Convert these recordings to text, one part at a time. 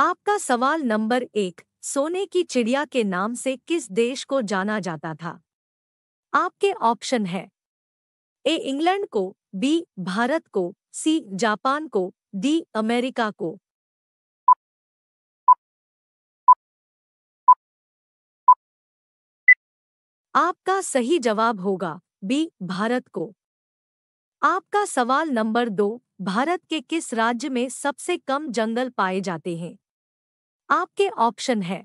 आपका सवाल नंबर एक सोने की चिड़िया के नाम से किस देश को जाना जाता था आपके ऑप्शन है ए इंग्लैंड को बी भारत को सी जापान को डी अमेरिका को आपका सही जवाब होगा बी भारत को आपका सवाल नंबर दो भारत के किस राज्य में सबसे कम जंगल पाए जाते हैं आपके ऑप्शन है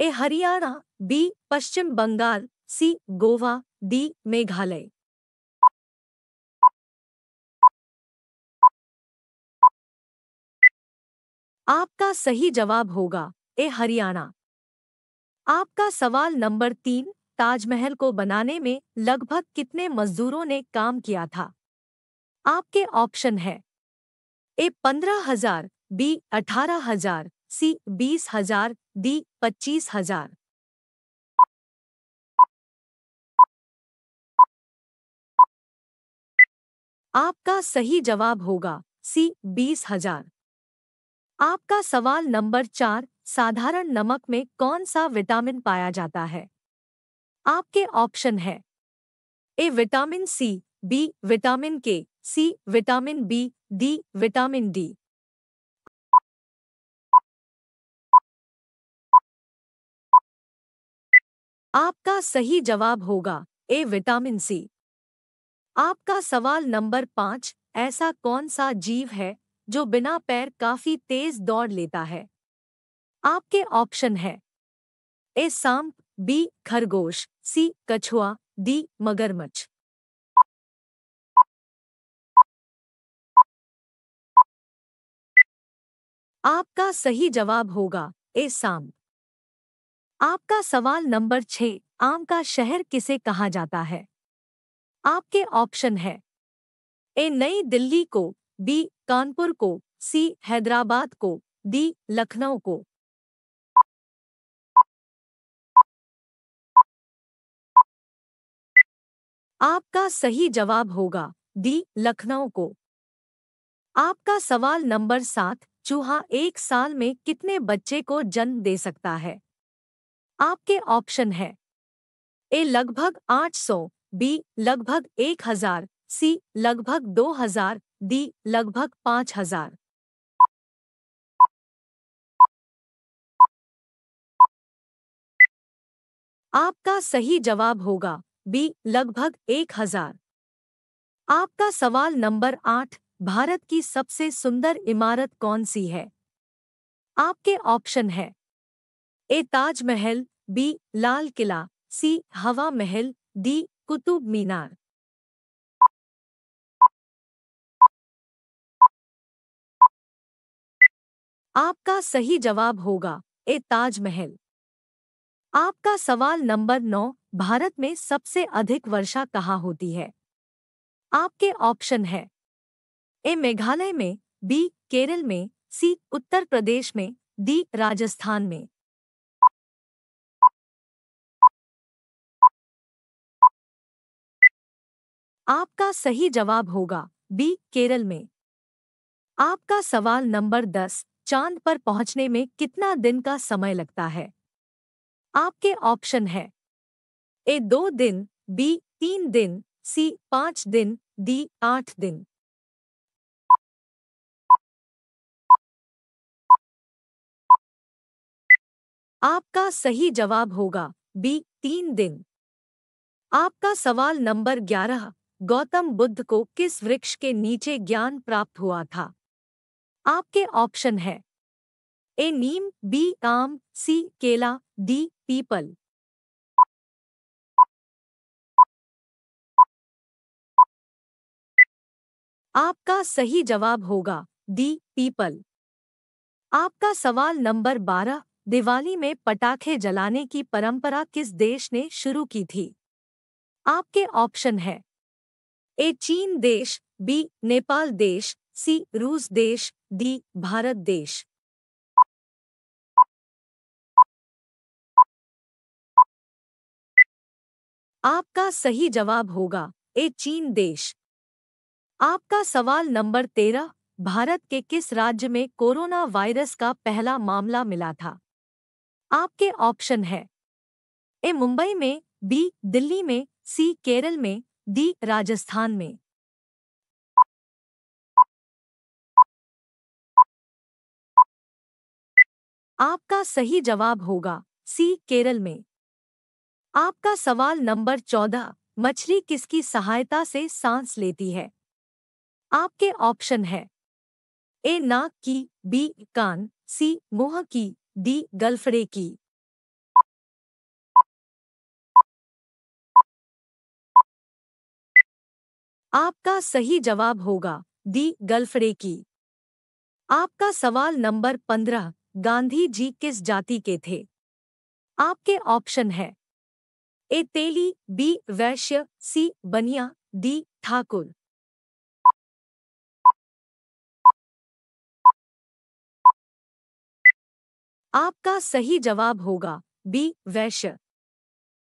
A Haryana B Paschim Bangal C Goa D Meghalaya आपका सही जवाब होगा ए हरियाणा आपका सवाल नंबर तीन ताजमहल को बनाने में लगभग कितने मजदूरों ने काम किया था आपके ऑप्शन है ए पंद्रह हजार बी अठारह हजार सी बीस हजार डी पच्चीस हजार आपका सही जवाब होगा सी बीस हजार आपका सवाल नंबर चार साधारण नमक में कौन सा विटामिन पाया जाता है आपके ऑप्शन है A vitamin C B vitamin K C vitamin B D vitamin D आपका सही जवाब होगा ए विटामिन सी आपका सवाल नंबर पांच ऐसा कौन सा जीव है जो बिना पैर काफी तेज दौड़ लेता है आपके ऑप्शन है ए सांप बी खरगोश सी कछुआ डी मगरमच्छ आपका सही जवाब होगा ए सांप आपका सवाल नंबर छह आम का शहर किसे कहा जाता है आपके ऑप्शन है ए नई दिल्ली को बी कानपुर को सी हैदराबाद को डी लखनऊ को आपका सही जवाब होगा डी लखनऊ को आपका सवाल नंबर सात चूहा एक साल में कितने बच्चे को जन्म दे सकता है आपके ऑप्शन है ए लगभग 800, बी लगभग 1000, सी लगभग 2000, डी लगभग 5000। आपका सही जवाब होगा बी लगभग एक हजार आपका सवाल नंबर आठ भारत की सबसे सुंदर इमारत कौन सी है आपके ऑप्शन है ए ताजमहल बी लाल किला सी हवा महल डी कुतुब मीनार आपका सही जवाब होगा ए ताजमहल आपका सवाल नंबर नौ भारत में सबसे अधिक वर्षा कहाँ होती है आपके ऑप्शन है ए मेघालय में बी केरल में सी उत्तर प्रदेश में डी राजस्थान में आपका सही जवाब होगा बी केरल में आपका सवाल नंबर दस चांद पर पहुंचने में कितना दिन का समय लगता है आपके ऑप्शन है ए दो दिन बी तीन दिन सी पांच दिन डी आठ दिन आपका सही जवाब होगा बी तीन दिन आपका सवाल नंबर ग्यारह गौतम बुद्ध को किस वृक्ष के नीचे ज्ञान प्राप्त हुआ था आपके ऑप्शन है ए नीम बी आम सी केला डी पीपल आपका सही जवाब होगा डी पीपल आपका सवाल नंबर बारह दिवाली में पटाखे जलाने की परंपरा किस देश ने शुरू की थी आपके ऑप्शन है ए चीन देश बी नेपाल देश सी रूस देश डी भारत देश आपका सही जवाब होगा ए चीन देश आपका सवाल नंबर तेरह भारत के किस राज्य में कोरोना वायरस का पहला मामला मिला था आपके ऑप्शन है ए मुंबई में बी दिल्ली में सी केरल में दी राजस्थान में आपका सही जवाब होगा सी केरल में आपका सवाल नंबर चौदह मछली किसकी सहायता से सांस लेती है आपके ऑप्शन है ए नाक की बी कान सी मुंह की डी गलफड़े की आपका सही जवाब होगा दी गल्फरे की आपका सवाल नंबर पंद्रह गांधी जी किस जाति के थे आपके ऑप्शन है ए तेली बी वैश्य सी बनिया डी ठाकुर आपका सही जवाब होगा बी वैश्य